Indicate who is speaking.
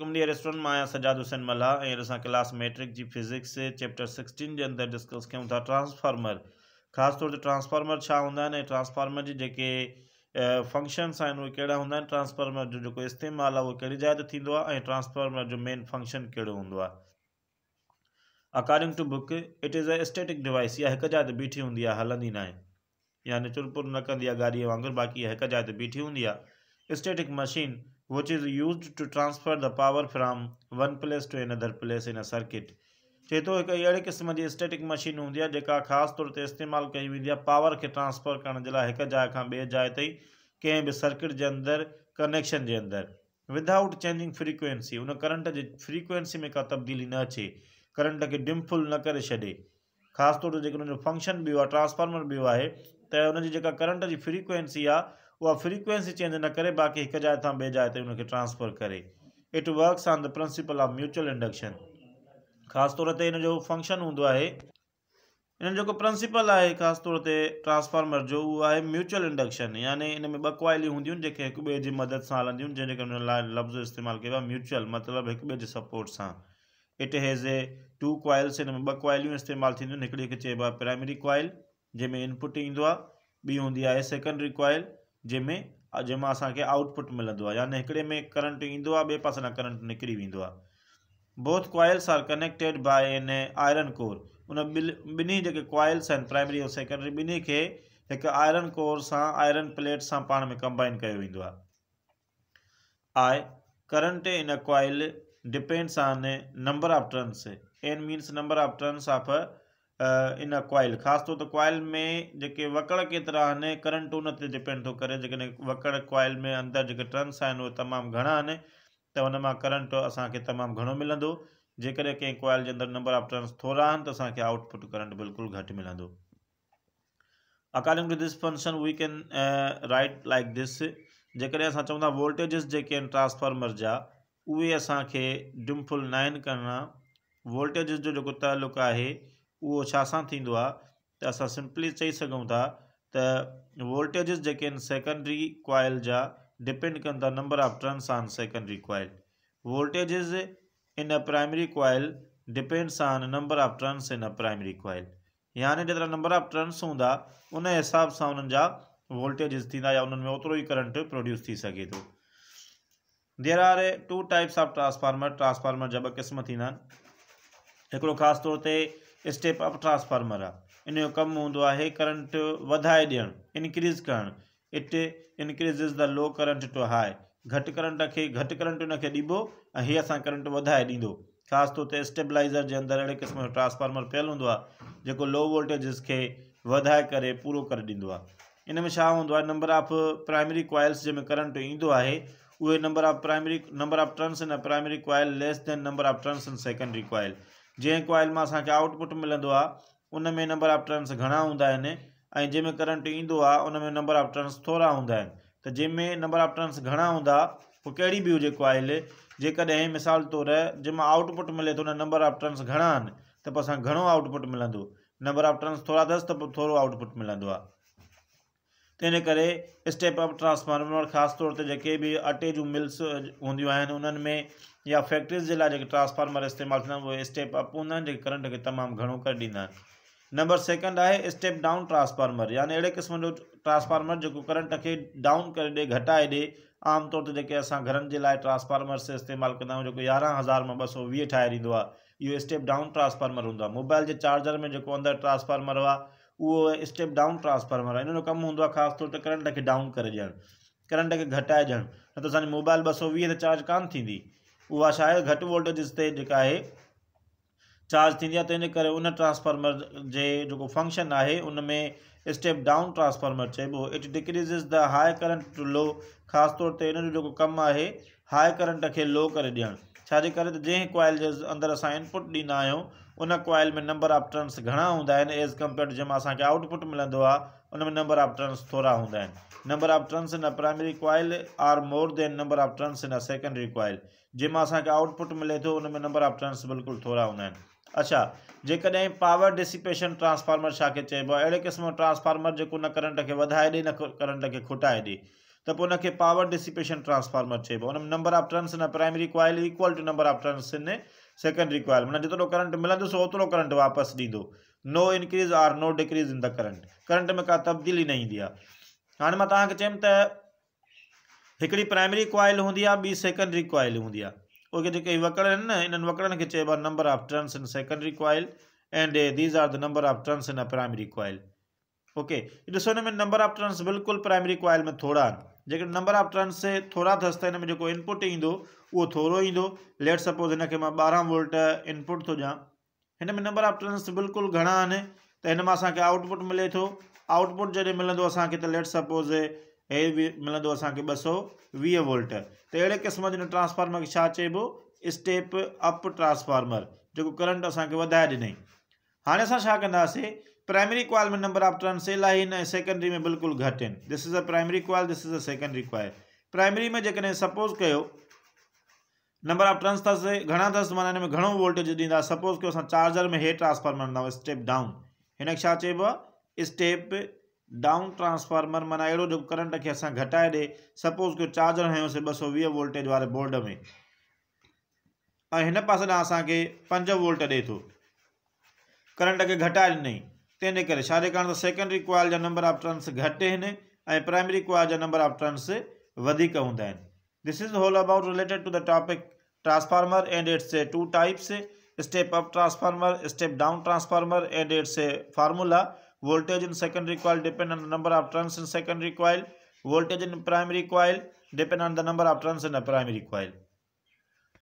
Speaker 1: कुमली restaurant में आहियां सजाद हुसैन मल्हा ऐं असां क्लास मैट्रिक जी फिज़िक्स चैप्टर सिक्सटीन जे अंदरि डिस्कस कयूं था ट्रांसफार्मर ख़ासि तौर ते ट्रांसफार्मर छा हूंदा आहिनि ऐं ट्रांसफार्मर जी जेके फंक्शन्स आहिनि उहे कहिड़ा हूंदा आहिनि ट्रांसफार्मर जो जेको इस्तेमालु आहे उहो कहिड़ी जाइ ते थींदो आहे ऐं ट्रांसफार्मर जो मेन फंक्शन कहिड़ो हूंदो आहे according to book it is a static device या हिक जाइ ते बीठी हूंदी आहे हलंदी नाहे यानि चुर पुर न कंदी आहे गाॾीअ वांगुरु बाक़ी इहा हिक जाइ ते बीठी हूंदी आहे static machine which is used to transfer the power from one place to another place in a circuit circuit चए थो हिकु अहिड़े क़िस्म जी स्टेटिक मशीन हूंदी आहे जेका ख़ासि तौर ते इस्तेमालु कई वेंदी आहे पावर खे ट्रांसफर करण जे लाइ हिकु जाइ खां ॿिए जाइ ताईं कंहिं बि सर्किट जे अंदरि कनेक्शन जे अंदरि विदाउट चेंजिंग फ्रीक्वेंसी उन करंट जी फ्रीक्वेंसी में का तब्दीली न अचे करंट खे डिम्फुल न करे छॾे ख़ासि तौर ते जेकर हुन जो फंक्शन ॿियो आहे ट्रांसफॉर्मर बि आहे त हुनजी जेका करंट जी फ्रीक्वेंसी आहे उहा फ्रीक्वेंसी चेंज न करे बाक़ी हिकु जाइ खां ॿिए जाइ ते हुनखे ट्रांसफर करे it works on the principle of mutual induction ख़ासि तौर ते हिन जो फंक्शन हूंदो आहे इन जेको प्रिंसिपल आहे ख़ासि तौर ते ट्रांसफॉर्मर जो उहो आहे म्यूचुअल इंडक्शन यानी इन में ॿ क्वाइलियूं हूंदियूं आहिनि जेके हिक ॿिए जी मदद सां हलंदियूं आहिनि जंहिंजे करे हुन लाइ लफ़्ज़ इस्तेमालु कयो आहे म्यूचुअल मतिलबु हिक ॿिए जे सपोर्ट सां it has a two coils हिन में ॿ क्वाइलियूं इस्तेमालु थींदियूं आहिनि हिकिड़े खे चइबो आहे प्राइमरी क्वाइल जंहिंमें इनपुट ईंदो आहे ॿी हूंदी आहे सेकेंडरी क्वाइल जंहिंमें जंहिंमां असांखे आउटपुट मिलंदो आहे यानी हिकिड़े में करंट ईंदो आहे ॿिए पासे ॾांहुं करंट निकिरी वेंदो आहे both coils are connected by an iron core उन ॿिन्ही जेके क्वाइल्स आहिनि प्राइमरी ऐं सेकेंडरी ॿिन्ही खे हिकु आयरन कोर सां आयरन प्लेट सां पाण में कंबाइन कयो वेंदो आहे आए current in a coil depends on number of turns N means number of turns of in coil ख़ासि तौर ते कॉइल में जेके वकड़ केतिरा आहिनि करंट उन ते डिपेंड थो करे जेकॾहिं वकड़ कॉइल में अंदरि जेके टर्न्स आहिनि उहे तमामु घणा आहिनि त हुन मां करंट असांखे तमामु घणो मिलंदो जेकॾहिं कंहिं कॉइल जे अंदरि नंबर ऑफ टर्न्स थोरा आहिनि त असांखे आउटपुट करंट बिल्कुलु घटि मिलंदो according to this function we can write like this जेकॾहिं असां चवंदा वोल्टेजिस जेके आहिनि ट्रांसफॉर्मर जा उहे असांखे डिम्फुल न करणा वोल्टेजिस जो जेको तालुक आहे उहो छा सां थींदो आहे त असां सिंपली चई सघूं था वोल्टेजिस जेके सेकेंडरी कॉइल जा डिपेंड कनि number of turns on secondary coil voltages in a primary coil depends on number of turns in a primary coil यानी जेतिरा नंबर ऑफ टर्न्स हूंदा उन हिसाब से उन्हनि जा वोल्टेजिस या उन्हनि में ओतिरो करंट प्रोड्यूस थी सघे थो there are two types of transformer transformer जा क़िस्म थींदा आहिनि हिकिड़ो ख़ासि तौर ते स्टेप अप ट्रांसफॉर्मर आहे इन जो कमु हूंदो आहे करंट वधाए ॾियणु इनक्रीज़ करणु it increase is the low current to high घटि करंट खे घटि करंट इनखे ॾीबो ऐं हीअ असां करंट वधाए ॾींदो ख़ासि तौर ते स्टेबिलाइज़र जे अंदरि अहिड़े क़िस्म जो ट्रांसफार्मर पियल हूंदो आहे जेको लो वोल्टेजिस खे वधाए करे पूरो करे ॾींदो आहे इन में छा हूंदो आहे नंबर ऑफ प्राइमरी कॉयल्स जंहिंमें करंट ईंदो आहे उहे number of primary number of turns in primary coil less than number of turns in secondary coil जंहिं कॉइल मां असांखे आउटपुट मिलंदो आहे उन में नंबर ऑफ टर्न्स घणा हूंदा आहिनि ऐं जंहिंमें करंट ईंदो आहे उन में नंबर ऑफ टर्न्स थोरा हूंदा आहिनि त जंहिंमें नंबर ऑफ टर्न्स घणा हूंदा उहो कहिड़ी बि हुजे कॉइल जेकॾहिं मिसाल तौरु जंहिं मां आउटपुट मिले थो हुन नंबर ऑफ टर्न्स घणा आहिनि त पोइ असांखे घणो आउटपुट मिलंदो नंबर ऑफ टर्न्स थोरा अथसि त पोइ थोरो आउटपुट मिलंदो आहे त इन करे स्टेप अप ट्रांसफार्मर ख़ासि तौर ते जेके बि अटे जूं मिल्स हूंदियूं आहिनि उन्हनि में या फैक्ट्रीज़ जे लाइ जेके ट्रांसफार्मर इस्तेमालु थींदा आहिनि उहे स्टेप अप हूंदा आहिनि जेके करंट खे तमामु घणो करे ॾींदा आहिनि नंबर सेकंड आहे स्टेप डाउन ट्रांसफार्मर यानी अहिड़े क़िस्म जो ट्रांसफार्मर जेको करंट खे डाउन करे ॾिए घटाए ॾिए आमतौर ते जेके असां घरनि जे लाइ ट्रांसफार्मर्स इस्तेमालु कंदा आहियूं जेको यारहं हज़ार मां ॿ सौ वीह ठाहे ॾींदो आहे इहो स्टेप डाउन ट्रांसफार्मर हूंदो आहे मोबाइल जे चार्जर में जेको अंदरि ट्रांसफार्मर आहे उहो स्टेप डाउन ट्रांसफार्मर आहे हिन जो कमु हूंदो आहे ख़ासि तौर ते करंट खे डाउन करे ॾियणु करंट खे घटाए ॾियणु न त असांजी मोबाइल ॿ सौ वीह ते चार्ज कोन्ह थींदी उहा शायदि घटि वोल्टेजिस ते जेका आहे चार्ज थींदी आहे तंहिंजे करे उन ट्रांसफार्मर जेको फंक्शन आहे उन में स्टेप डाउन ट्रांसफार्मर चइबो it decrease the high current to low ख़ासि तौर ते हिन जो जेको कमु आहे हाई करंट खे लो करे ॾियणु छाजे करे त जंहिं कॉइल जे अंदरि असां इनपुट ॾींदा आहियूं उन कॉइल में नंबर ऑफ टर्न्स घणा हूंदा आहिनि एज़ कंपेयर जंहिंमें असांखे आउटपुट मिलंदो आहे उन में नंबर ऑफ टर्न्स थोरा हूंदा आहिनि number of turns in a primary coil are more than number of turns in a secondary coil जंहिंमां असांखे आउटपुट मिले थो उन में नंबर ऑफ टर्न्स बिल्कुलु थोरा हूंदा आहिनि अच्छा जेकॾहिं पावर डिसिपेशन ट्रांसफार्मर छा खे चइबो आहे अहिड़े क़िस्म जो ट्रांसफार्मर जेको न करंट खे वधाए ॾे न करंट खे खुटाए ॾिए त पोइ हुनखे पावर डिसिपेशन ट्रांसफॉर्मर चइबो आहे सेकेंडरी कोइ माना जेतिरो करंट मिलंदो ओतिरो करंट वापसि ॾींदो no increase or no decrease in the current current में का तब्दीली न ईंदी आहे हाणे मां तव्हांखे चयुमि त हिकिड़ी प्राइमरी कॉइल हूंदी आहे ॿी सेकेंडरी कॉइल हूंदी आहे उहे जेके वकड़ आहिनि न इन्हनि वकड़नि खे चइबो आहे number of turns in secondary coil and these are the number of turns in a primary okay ॾिसो तो में नंबर ऑफ टर्न्स बिल्कुल प्राइमरी क्वाइल में थोरा आहिनि नंबर ऑफ टर्न्स थोरा अथसि त हिन में जेको इनपुट ईंदो वो थोड़ा ईंदो लेट सपोज़ हिनखे मां वोल्ट इनपुट तो ॾियां हिन नंबर ऑफ टर्न्स बिल्कुल घणा आहिनि त हिन मां असांखे आउटपुट मिले तो आउटपुट जैसे मिलंदो असांखे त लेट सपोज़ हे मिलंदो असांखे सौ वीह वोल्ट त अहिड़े क़िस्म जो ट्रांसफार्मर खे छा स्टेप अप ट्रांसफार्मर जो करंट असांखे दिन हाँ हाणे असां प्राइमरी कॉल में नंबर ऑफ टर्न से लाइन सेकेंडरी में बिल्कुल घटि आहिनि this is a primary coil this is a secondary coil primary में जैसे सपोज़ कर नंबर ऑफ टर्न्स अस घणा अथसि माना हिन में घणो वोल्टेज ॾींदा सपोज़ कयो चार्जर में हे ट्रांसफॉर्मर ॾींदा स्टेप डाउन हिन खे स्टेप डाउन ट्रांसफॉर्मर माना अड़ो जेको करंट खे असां घटाए ॾे सपोज़ कयो चार्जर हयोसीं ॿ सौ वीह वोल्टेज वाले बोर्ड में ऐं हिन पासे ॾांहुं असांखे पंज वोल्ट ॾे थो करंट के घटाए ॾिनई तेन करे छाजे कारण त सेकेंडरी क्वाल जा नंबर ऑफ टर्न्स घटि हैं ऐं प्राइमरी क्वाल जा नंबर ऑफ टर्न्स वधीक this is whole about related to the topic transformer and its two types step up transformer step down transformer and its formula voltage in secondary coil depend on the number of turns in secondary coil voltage in primary coil depend on the number of turns in a primary coil